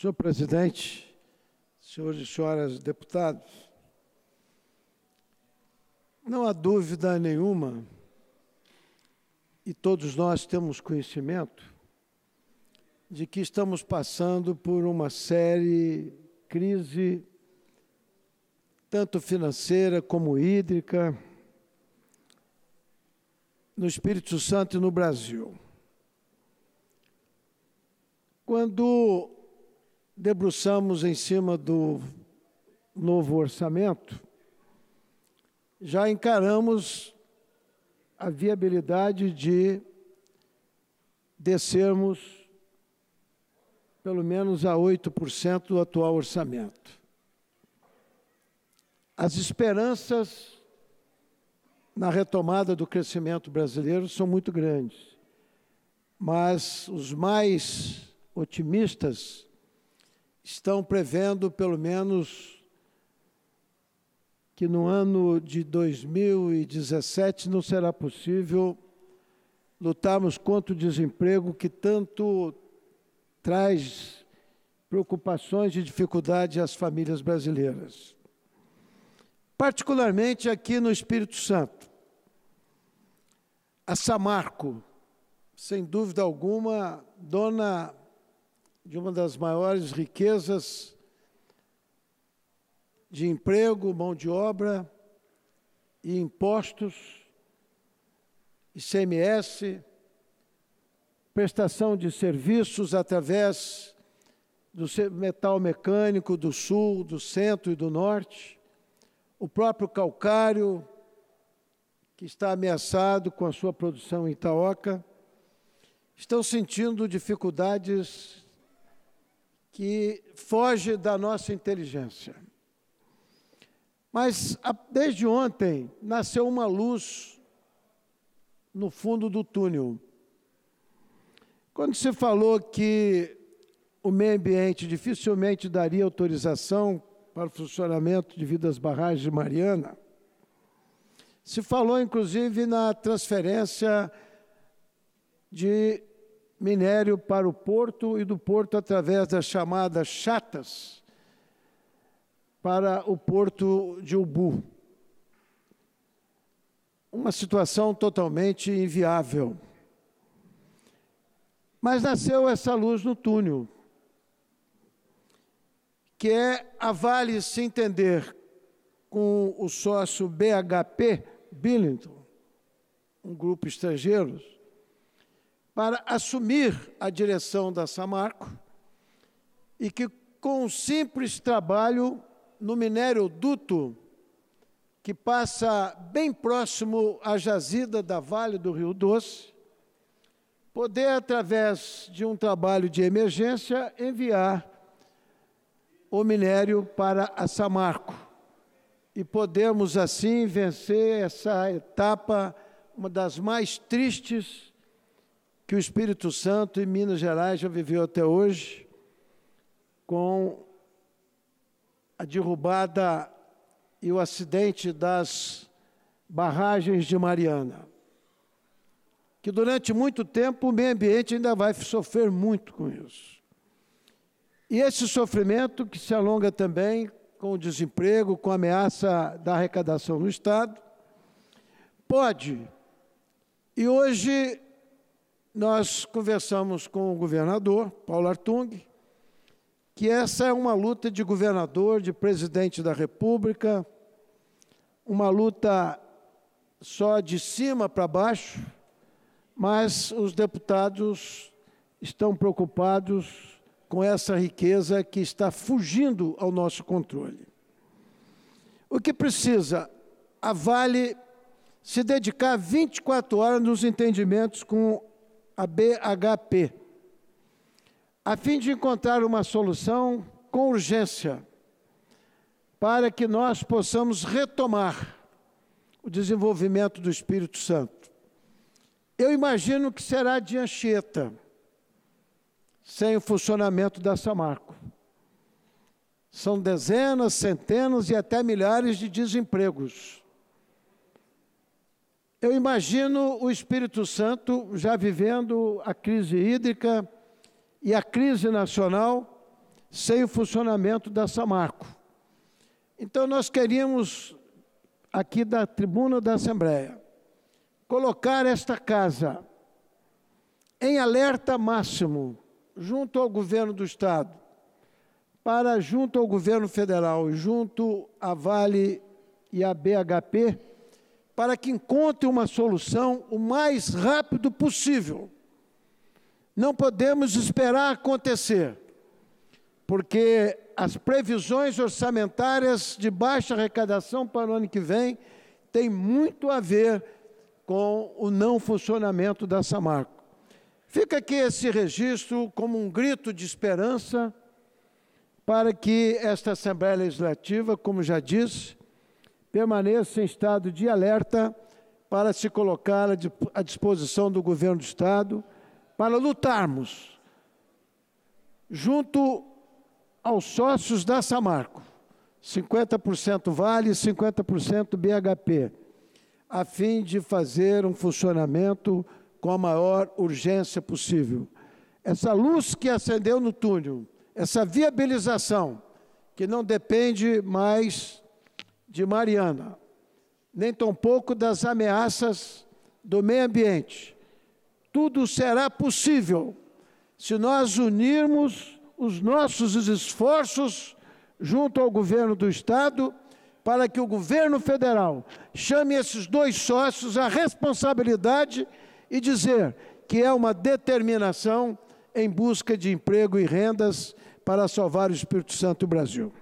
Senhor presidente, senhores e senhoras deputados, não há dúvida nenhuma, e todos nós temos conhecimento, de que estamos passando por uma série crise, tanto financeira como hídrica, no Espírito Santo e no Brasil. Quando debruçamos em cima do novo orçamento, já encaramos a viabilidade de descermos pelo menos a 8% do atual orçamento. As esperanças na retomada do crescimento brasileiro são muito grandes, mas os mais otimistas estão prevendo pelo menos que no ano de 2017 não será possível lutarmos contra o desemprego que tanto traz preocupações e dificuldade às famílias brasileiras. Particularmente aqui no Espírito Santo. A Samarco, sem dúvida alguma, dona de uma das maiores riquezas de emprego, mão de obra e impostos, ICMS, prestação de serviços através do metal mecânico do sul, do centro e do norte, o próprio calcário, que está ameaçado com a sua produção em Itaoca, estão sentindo dificuldades que foge da nossa inteligência. Mas desde ontem nasceu uma luz no fundo do túnel. Quando se falou que o meio ambiente dificilmente daria autorização para o funcionamento devido às barragens de Mariana, se falou inclusive na transferência de minério para o porto e do porto através das chamadas chatas para o porto de Ubu. Uma situação totalmente inviável. Mas nasceu essa luz no túnel, que é a Vale se entender com o sócio BHP Billington, um grupo estrangeiro, para assumir a direção da Samarco e que, com um simples trabalho no minério duto, que passa bem próximo à jazida da Vale do Rio Doce, poder, através de um trabalho de emergência, enviar o minério para a Samarco. E podemos, assim, vencer essa etapa, uma das mais tristes que o Espírito Santo e Minas Gerais já viveu até hoje, com a derrubada e o acidente das barragens de Mariana. Que durante muito tempo o meio ambiente ainda vai sofrer muito com isso. E esse sofrimento que se alonga também com o desemprego, com a ameaça da arrecadação no Estado, pode. E hoje nós conversamos com o governador, Paulo Artung, que essa é uma luta de governador, de presidente da República, uma luta só de cima para baixo, mas os deputados estão preocupados com essa riqueza que está fugindo ao nosso controle. O que precisa? A Vale se dedicar 24 horas nos entendimentos com a BHP, a fim de encontrar uma solução com urgência para que nós possamos retomar o desenvolvimento do Espírito Santo. Eu imagino que será de Anchieta, sem o funcionamento da Samarco. São dezenas, centenas e até milhares de desempregos. Eu imagino o Espírito Santo já vivendo a crise hídrica e a crise nacional sem o funcionamento da Samarco. Então, nós queríamos, aqui da tribuna da Assembleia, colocar esta casa em alerta máximo junto ao governo do Estado, para, junto ao governo federal, junto à Vale e à BHP, para que encontre uma solução o mais rápido possível. Não podemos esperar acontecer, porque as previsões orçamentárias de baixa arrecadação para o ano que vem têm muito a ver com o não funcionamento da Samarco. Fica aqui esse registro como um grito de esperança para que esta Assembleia Legislativa, como já disse, permaneça em estado de alerta para se colocar à disposição do governo do Estado para lutarmos junto aos sócios da Samarco, 50% Vale e 50% BHP, a fim de fazer um funcionamento com a maior urgência possível. Essa luz que acendeu no túnel, essa viabilização, que não depende mais de Mariana, nem tampouco das ameaças do meio ambiente. Tudo será possível se nós unirmos os nossos esforços junto ao governo do Estado para que o governo federal chame esses dois sócios à responsabilidade e dizer que é uma determinação em busca de emprego e rendas para salvar o Espírito Santo e o Brasil.